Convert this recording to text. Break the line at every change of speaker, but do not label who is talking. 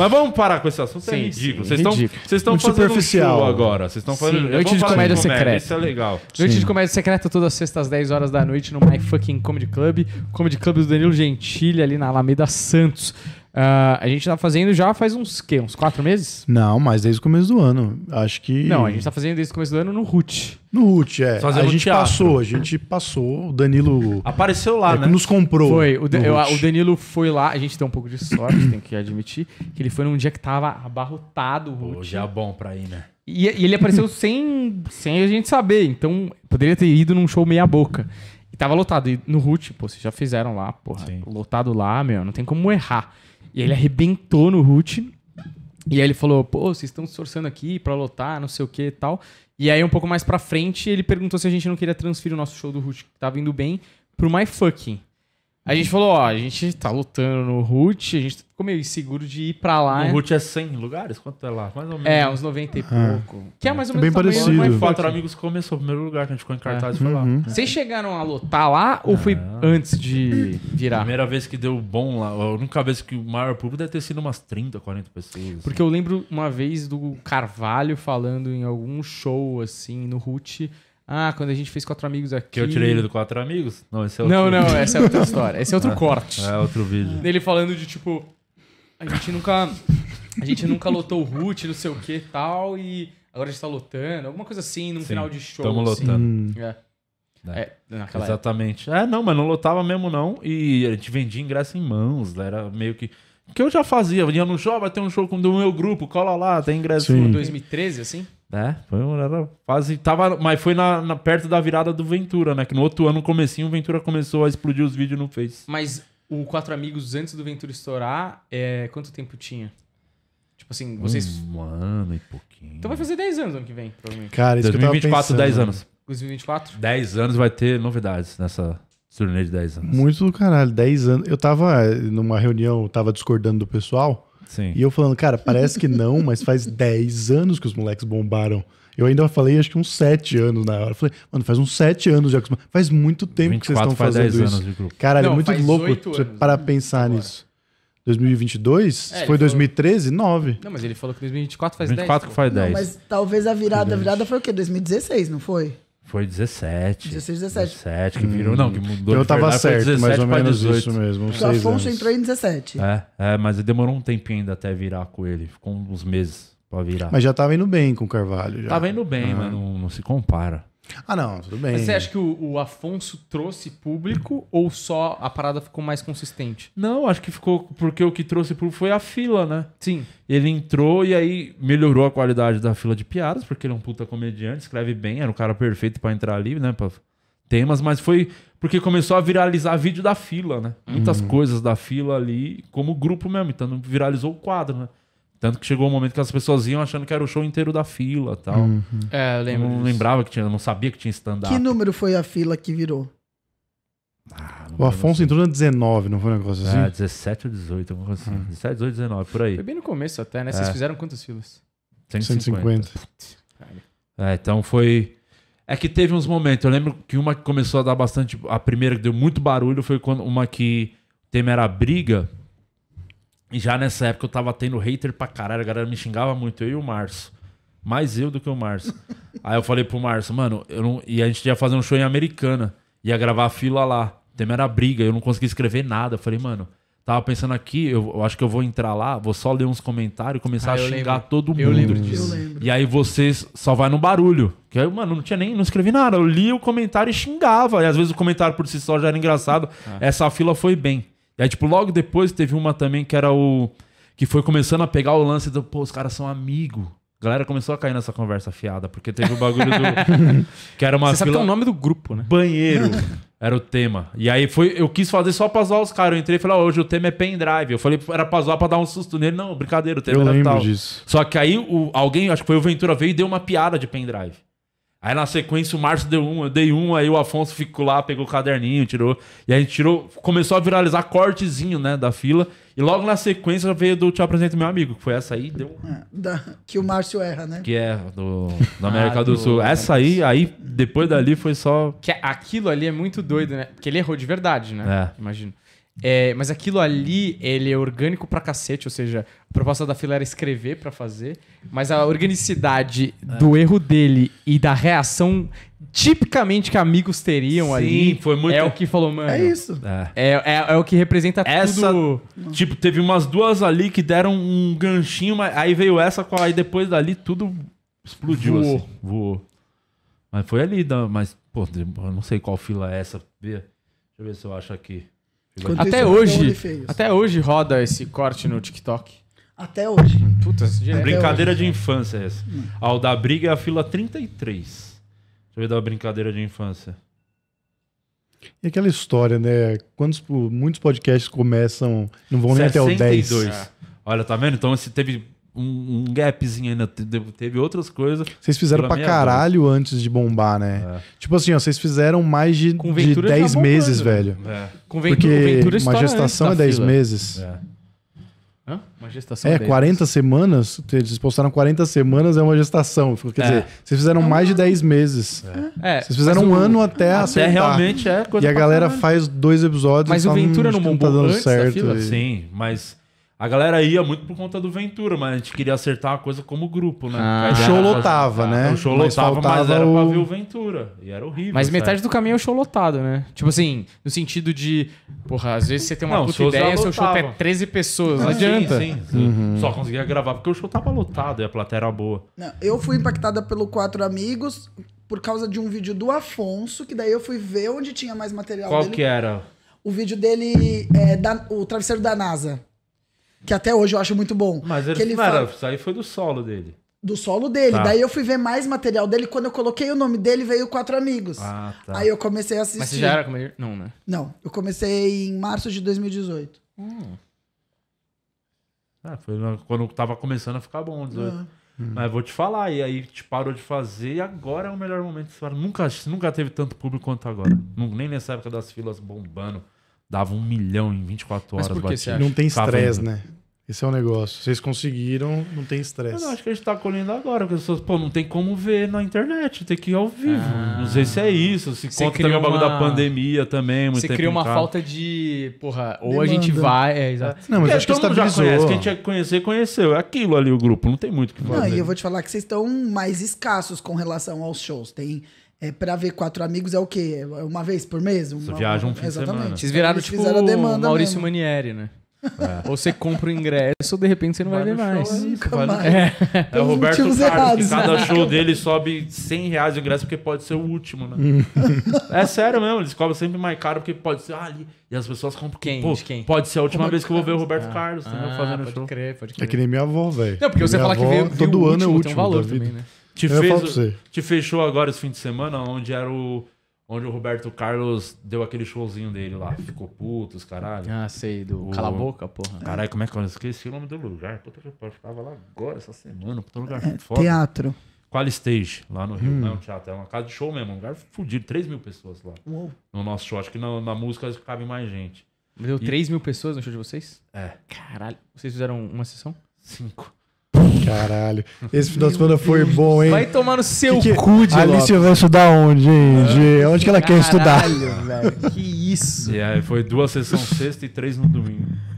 Mas vamos parar com esse assunto, é sim, é ridículo. Vocês estão fazendo superficial. Um show agora. Vocês estão fazendo. Noite de comédia, secreta. Isso é legal. Noite de
comédia secreta todas as sextas, 10 horas da noite, no My Fucking Comedy Club. Comedy Club do Danilo Gentili, ali na Alameda Santos. Uh, a gente tá fazendo já faz uns quê? Uns quatro meses?
Não, mas desde o começo do ano. Acho que. Não, a gente tá
fazendo desde o começo do ano no Root. No Root, é. Fazendo a gente teatro. passou, a gente
passou. O Danilo.
Apareceu
lá, é, né? Nos comprou. Foi. O, eu, o,
Danilo foi lá. A gente tem um pouco de sorte, tem que admitir. Que ele foi num dia que tava abarrotado o Root. Hoje é bom pra ir, né? E, e ele apareceu sem, sem a gente saber. Então, poderia ter ido num show meia-boca. E tava lotado. E no Root, pô, vocês já fizeram lá, porra. Sim. Lotado lá, meu. Não tem como errar. E ele arrebentou no root. E aí ele falou, pô, vocês estão se torcendo aqui para lotar, não sei o que e tal. E aí um pouco mais pra frente ele perguntou se a gente não queria transferir o nosso show do root, que tava indo bem, pro My a gente falou, ó, a gente tá lutando no root, a gente ficou meio inseguro de ir
pra lá. O root né? é 100 lugares? Quanto é lá? Mais ou é, menos. É, uns 90 e ah, pouco. Que é mais é ou é menos bem parecido. Quatro Amigos começou, o primeiro lugar que a gente ficou em cartaz é. foi lá. Uhum. Vocês chegaram a lutar lá ou foi
antes de
virar? Primeira vez que deu bom lá, a única vez que o maior público deve ter sido umas 30, 40 pessoas. Assim. Porque
assim. eu lembro uma vez do Carvalho falando em algum show, assim, no root ah, quando a gente fez Quatro Amigos aqui. Que eu tirei ele do Quatro Amigos? Não, esse é outro Não, não, vídeo. essa é outra história. Esse é outro ah, corte. É outro vídeo. Dele falando de tipo. A gente nunca. A gente nunca lotou o root, não sei o que tal, e agora a gente tá lotando. Alguma coisa assim, num Sim, final de show. Estamos assim. lotando. É. Né. É, é
exatamente. Época. É, não, mas não lotava mesmo, não. E a gente vendia ingresso em mãos, né? era meio que que eu já fazia. Vinha ia no show, ah, vai ter um show com, do meu grupo, cola lá, tem ingresso. Tipo, Sim. 2013, assim? Né? Foi uma, quase. Tava, mas foi na, na, perto da virada do Ventura, né? Que no outro ano, no comecinho, o Ventura começou a explodir os vídeos no Face.
Mas o Quatro Amigos, antes do Ventura estourar, é... quanto tempo tinha? Tipo assim, vocês.
Um ano e pouquinho.
Então vai fazer 10 anos ano que vem, provavelmente. Cara, isso 2024, que 10 anos.
2024? 10 anos vai ter novidades nessa turnê de 10 anos.
Muito do caralho, 10 anos. Eu tava numa reunião, tava discordando do pessoal. Sim. E eu falando, cara, parece que não, mas faz 10 anos que os moleques bombaram. Eu ainda falei, acho que uns 7 anos na hora. falei, mano, faz uns 7 anos já. que Faz muito tempo que vocês estão faz fazendo 10 isso. Anos de grupo. Caralho, é não, é muito louco você parar né? pensar Agora. nisso. 2022? É, foi 2013? 9.
Não, mas ele falou que 2024 faz 10. 24 que faz
10. Não, mas talvez a virada, a virada foi o quê? 2016, não foi?
Foi 17.
16, 17.
17
que virou, hum. não, que mudou. Eu tava verdade,
certo, 17, mais ou menos 18. isso mesmo. o
então, Afonso anos.
entrou em 17. É,
é, mas demorou um tempinho ainda até virar com ele. Ficou uns meses pra virar. Mas já
tava indo bem com o Carvalho. Já. Tava indo bem, uhum. mas não, não se compara.
Ah,
não, tudo bem. Mas você acha que o, o Afonso trouxe público ou só a parada ficou mais consistente?
Não, acho que ficou porque o que trouxe público foi a fila, né? Sim. Ele entrou e aí melhorou a qualidade da fila de piadas, porque ele é um puta comediante, escreve bem, era o cara perfeito para entrar ali, né? Pra temas, mas foi porque começou a viralizar vídeo da fila, né? Muitas uhum. coisas da fila ali, como grupo mesmo, então viralizou o quadro, né? Tanto que chegou um momento que as pessoas iam achando que era o show inteiro da fila tal. Uhum. É, eu lembro. Eu não disso. lembrava que tinha, não sabia que tinha stand-up. Que
número foi a fila que virou?
Ah, o Afonso assim. entrou na 19, não foi um negócio
assim? É, 17 ou 18, alguma coisa assim. Ah. 17, 18, 19, por aí. Foi
bem no começo até, né? É. Vocês é. fizeram quantas filas?
150. 150. É, então foi. É que teve uns momentos. Eu lembro que uma que começou a dar bastante. A primeira que deu muito barulho foi quando uma que o tema era briga. E já nessa época eu tava tendo hater pra caralho, a galera me xingava muito, eu e o Márcio. Mais eu do que o Márcio. Aí eu falei pro Márcio, mano, eu não... e a gente ia fazer um show em Americana, ia gravar a fila lá. O tema era briga, eu não conseguia escrever nada. Eu falei, mano, tava pensando aqui, eu, eu, acho que eu vou entrar lá, vou só ler uns comentários e começar ah, a xingar lembro. todo mundo. Eu lembro disso. Eu lembro. E aí vocês só vai no barulho. Que aí, mano, não tinha nem, não escrevi nada. Eu li o comentário e xingava. E às vezes o comentário por si só já era engraçado. Ah. Essa fila foi bem. E aí, tipo, logo depois teve uma também que era o. Que foi começando a pegar o lance do, pô, os caras são amigos. A galera começou a cair nessa conversa fiada, porque teve o bagulho do. que era uma. Você sabe que é o nome do grupo, né? Banheiro. Era o tema. E aí foi, eu quis fazer só pra zoar os caras. Eu entrei e falei, oh, hoje o tema é pendrive. Eu falei, era pra zoar pra dar um susto nele. Não, brincadeira, o tema eu era lembro tal. Disso. Só que aí o, alguém, acho que foi o Ventura, veio e deu uma piada de pendrive. Aí na sequência o Márcio deu um, eu dei um, aí o Afonso ficou lá, pegou o caderninho, tirou. E a gente tirou, começou a viralizar cortezinho, né, da fila. E logo na sequência veio do Te Apresento Meu
Amigo, que foi essa aí, deu. É,
da, que o Márcio erra, né? Que é,
do, da América ah, do, do, Sul. Essa aí, aí, depois dali foi só.
Que é, aquilo ali é
muito doido, né? Porque ele errou de verdade, né? É. Imagino. É, mas aquilo ali, ele é orgânico pra cacete, ou seja, a proposta da fila era escrever para fazer, mas a organicidade é. do erro dele e da reação tipicamente que amigos teriam Sim, ali foi muito... é o que falou, mano. É isso. É, é, é, é o que representa essa, tudo. Tipo, teve umas duas ali que deram um
ganchinho, mas aí veio essa, aí depois dali tudo explodiu, voou. assim. Voou. Mas foi ali, mas, pô, eu não sei qual fila é essa. Deixa eu ver se eu acho aqui até hoje, é até hoje roda esse corte no TikTok.
Até hoje. Hum, puta, é, é brincadeira hoje. de
infância essa. Hum. Ah, Ao da briga é a fila 33. Deixa eu ver da brincadeira de infância.
E aquela história, né? Quantos, muitos podcasts começam, não vão 62. nem até o 10. É.
Olha, tá vendo? Então, se teve um, um gapzinho ainda. Teve outras coisas. Vocês fizeram pra caralho
voz. antes de bombar, né? É. Tipo assim, ó, vocês fizeram mais de, com de 10 tá meses, né? velho. É.
é. Com Ventura, Porque Ventura é é. uma gestação é 10 meses. É. Uma gestação. É, 40
semanas? Eles postaram 40 semanas é uma gestação. Quer é. dizer, vocês fizeram mais de 10 meses. É. Vocês fizeram um ano até a até acertar. realmente é coisa E a galera faz dois episódios. Mas o Ventura não, tá bombou tá dando certo. Sim,
mas a galera ia muito por conta do Ventura, mas a gente queria acertar a coisa como grupo, né? Ah, o show lotava, né? O show mas lotava, mas era o... pra ver o
Ventura. E era horrível. Mas metade do caminho é o show lotado, né? Tipo assim, no sentido de, porra, às vezes você tem uma não, puta ideia, seu show é 13 pessoas, não adianta. Sim, sim, sim. Uhum. Só conseguia gravar porque o show tava lotado e a plateia era boa.
Não, eu fui impactada pelo Quatro Amigos por causa de um vídeo do Afonso, que daí eu fui ver onde tinha mais material Qual dele. que era? O vídeo dele, é, da, o travesseiro da NASA que até hoje eu acho muito bom. Mas ele, ele não fala... era,
isso aí foi do solo dele.
Do solo dele. Tá. Daí eu fui ver mais material dele. Quando eu coloquei o nome dele, veio Quatro Amigos. Ah, tá. Aí eu comecei a assistir. Mas você já era comediante? Não, né? Não. Eu comecei em março de 2018. Hum. Ah,
foi quando tava começando a ficar bom. 18. Ah. Hum. Mas eu Mas vou te falar, e aí te parou de fazer e agora é o melhor momento. Nunca, nunca teve tanto público quanto agora. Nem nessa época das filas bombando dava um milhão em 24 horas. Mas não tem estresse, né?
Esse é o um negócio. Vocês conseguiram, não tem estresse. Eu acho
que a gente tá colhendo agora, porque as pessoas, pô, não tem como ver na internet, tem que ir ao vivo. Ah, não sei se é isso, se conta também o bagulho da pandemia também. Muito você cria uma falta
de. Porra, ou Demanda. a gente vai. É, exato. Não, mas é, acho que já conhece, quem tinha que conhecer,
conheceu. É aquilo ali o grupo, não tem muito o que fazer. Não, e eu vou
te falar que vocês estão mais escassos com relação aos shows. Tem é, pra ver quatro amigos é o quê? É uma vez por mês? Uma, você viaja um fim exatamente. de semana. Vocês viraram tipo o Maurício mesmo.
Manieri, né? É. Ou você compra o ingresso, ou de repente você não vai, vai ver mais. Nunca vai mais. É. é. o Roberto Carlos. Cada show
dele sobe 100 reais de ingresso, porque pode ser o último, né? Hum. é sério mesmo, eles cobram sempre mais caro, porque pode ser. Ah, ali. E as pessoas compram quem? Pô, quem? Pode ser a última Roberto é vez que eu vou ver o Roberto ah. Carlos, ah, Fazendo pode show. Crer, pode crer. É que nem minha avó, velho. Não, porque minha você fala avó, que veio, todo ano é o último. Um valor também, né? Te, eu fez, te fechou agora esse fim de semana, onde era o. Onde o Roberto Carlos deu aquele showzinho dele lá. Ficou puto, os caralho. Ah, sei, do o... Cala a Boca, porra. Caralho, como é que eu esqueci o nome do lugar? Puta que pariu, ficava lá agora, essa semana. Puta lugar é, foda. Teatro. Qual Stage, lá no Rio. Hum. Não é um teatro, é uma casa de show mesmo. Um lugar fudido, 3 mil pessoas lá. Uou. No nosso show, acho que na, na música cabe
mais gente. Deu e... 3 mil pessoas no show de vocês? É. Caralho. Vocês fizeram uma sessão? Cinco.
Caralho. Esse final de semana foi bom, hein? Vai tomar no seu que que... cu de A Alice vai estudar onde, gente? Onde que ela Caralho, quer estudar? Velho,
que isso. E aí
foi duas sessões sexta e três no domingo.